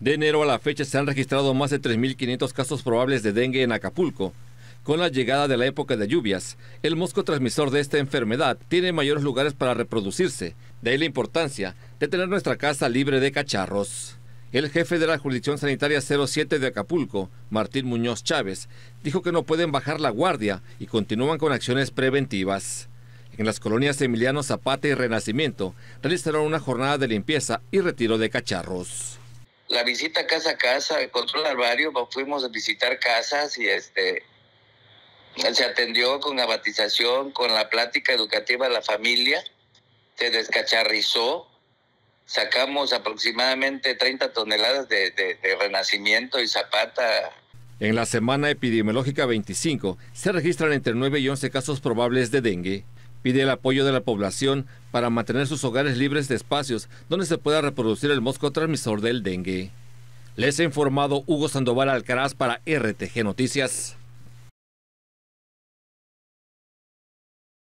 De enero a la fecha se han registrado más de 3.500 casos probables de dengue en Acapulco. Con la llegada de la época de lluvias, el mosco transmisor de esta enfermedad tiene mayores lugares para reproducirse, de ahí la importancia de tener nuestra casa libre de cacharros. El jefe de la jurisdicción sanitaria 07 de Acapulco, Martín Muñoz Chávez, dijo que no pueden bajar la guardia y continúan con acciones preventivas. En las colonias Emiliano Zapata y Renacimiento realizaron una jornada de limpieza y retiro de cacharros la visita casa a casa, control barrio, fuimos a visitar casas y este se atendió con abatización, con la plática educativa a la familia, se descacharrizó, sacamos aproximadamente 30 toneladas de, de renacimiento y zapata en la semana epidemiológica 25 se registran entre 9 y 11 casos probables de dengue pide el apoyo de la población para mantener sus hogares libres de espacios donde se pueda reproducir el mosco transmisor del dengue. Les ha informado Hugo Sandoval Alcaraz para RTG Noticias.